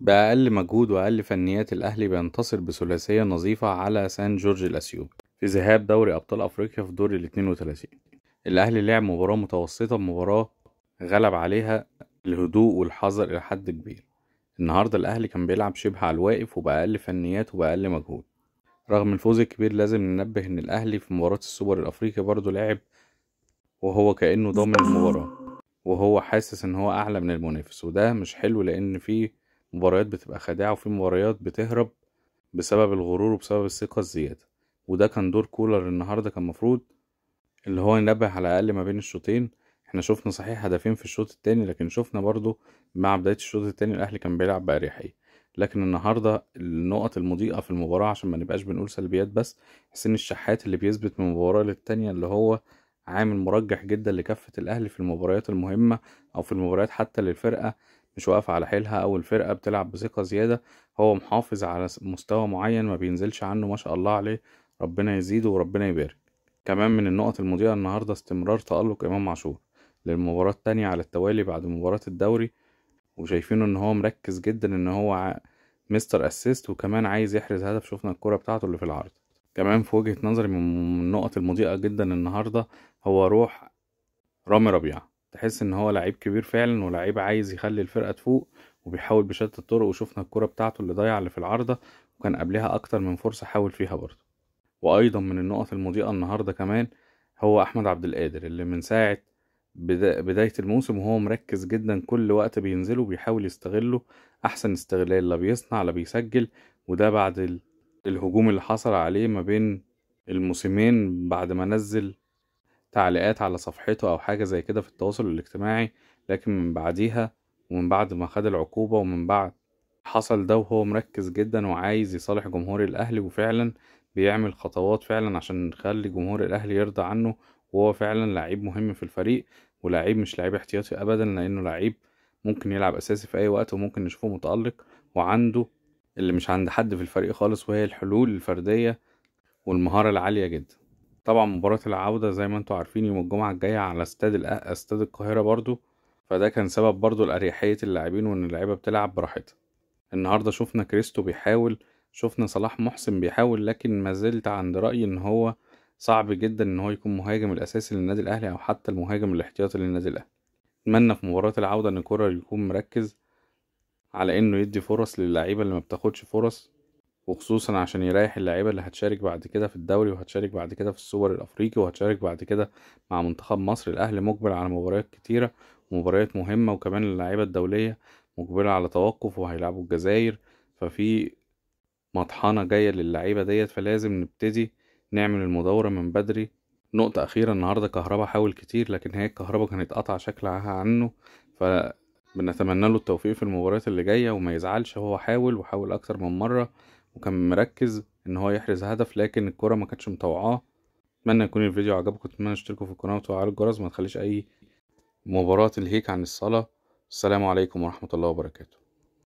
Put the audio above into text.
بأقل مجهود وأقل فنيات الأهلي بينتصر بثلاثية نظيفة على سان جورج الأثيوبي في ذهاب دوري أبطال أفريقيا في دور ال 32 الأهلي لعب مباراة متوسطة مباراة غلب عليها الهدوء والحذر إلى حد كبير النهاردة الأهلي كان بيلعب شبه على الواقف وبأقل فنيات وبأقل مجهود رغم الفوز الكبير لازم ننبه إن الأهلي في مباراة السوبر الأفريقي برضه لعب وهو كأنه ضامن المباراة وهو حاسس إن هو أعلى من المنافس وده مش حلو لأن فيه مباريات بتبقى خادعة وفي مباريات بتهرب بسبب الغرور وبسبب الثقة الزيادة وده كان دور كولر النهاردة كان مفروض اللي هو ينبه على الأقل ما بين الشوطين احنا شفنا صحيح هدفين في الشوط التاني لكن شفنا برضو مع بداية الشوط التاني الأهلي كان بيلعب بأريحية لكن النهاردة النقط المضيئة في المباراة عشان ما نبقاش بنقول سلبيات بس حسين الشحات اللي بيثبت من مباراة للتانية اللي هو عامل مرجح جدا لكافة الأهلي في المباريات المهمة أو في المباريات حتى للفرقة مش واقفة على حيلها أو الفرقة بتلعب بثقة زيادة هو محافظ على مستوى معين ما بينزلش عنه ما شاء الله عليه ربنا يزيده وربنا يبارك كمان من النقط المضيئة النهاردة استمرار تألق إمام عاشور للمباراة التانية على التوالي بعد مباراة الدوري وشايفينه إن هو مركز جدا إن هو مستر أسيست وكمان عايز يحرز هدف شفنا الكرة بتاعته اللي في العرض كمان في وجهة نظري من النقط المضيئة جدا النهاردة هو روح رامي ربيعة تحس ان هو لعيب كبير فعلا ولعيب عايز يخلي الفرقه تفوق وبيحاول بشتى الطرق وشفنا الكرة بتاعته اللي ضيع اللي في العارضة وكان قبلها أكتر من فرصة حاول فيها برضه وأيضا من النقط المضيئة النهاردة كمان هو أحمد عبد القادر اللي من ساعة بداية الموسم وهو مركز جدا كل وقت بينزله بيحاول يستغله أحسن استغلال لا بيصنع لا بيسجل وده بعد الهجوم اللي حصل عليه ما بين الموسمين بعد ما نزل تعليقات على صفحته أو حاجة زي كده في التواصل الاجتماعي لكن من بعديها ومن بعد ما خد العقوبة ومن بعد حصل ده وهو مركز جدا وعايز يصالح جمهور الأهلي وفعلا بيعمل خطوات فعلا عشان نخلي جمهور الأهلي يرضى عنه وهو فعلا لعيب مهم في الفريق ولاعيب مش لعيب احتياطي أبدا لأنه لعيب ممكن يلعب أساسي في أي وقت وممكن نشوفه متألق وعنده اللي مش عند حد في الفريق خالص وهي الحلول الفردية والمهارة العالية جدا طبعا مباراة العودة زي ما انتوا عارفين يوم الجمعة الجاية على استاد استاد القاهرة برضو فده كان سبب برضو لأريحية اللاعبين وإن اللعيبة بتلعب براحتها النهاردة شفنا كريستو بيحاول شفنا صلاح محسن بيحاول لكن ما زلت عند رأيي إن هو صعب جدا إن هو يكون مهاجم الأساسي للنادي الأهلي أو حتى المهاجم الاحتياطي للنادي الأهلي أتمنى في مباراة العودة إن كورر يكون مركز على إنه يدي فرص للعيبة اللي ما بتاخدش فرص وخصوصا عشان يريح اللعيبه اللي هتشارك بعد كده في الدوري وهتشارك بعد كده في السوبر الافريقي وهتشارك بعد كده مع منتخب مصر الاهلي مقبل على مباريات كتيره ومباريات مهمه وكمان اللعيبه الدوليه مقبله على توقف وهيلعبوا الجزائر ففي مطحنه جايه للعيبه ديت فلازم نبتدي نعمل المدوره من بدري نقطة أخيرة النهاردة كهربا حاول كتير لكن هي الكهربا كانت قطع شكلها عنه فبنتمنى له التوفيق في المباريات اللي جاية وما يزعلش هو حاول وحاول أكتر من مرة وكان مركز ان هو يحرز هدف لكن الكرة ما كانتش مطوعاه اتمنى يكون الفيديو عجبكم اتمنى تشتركوا في القناه وتفعلوا الجرس ما تخليش اي مباراه الهيك عن الصلاه السلام عليكم ورحمه الله وبركاته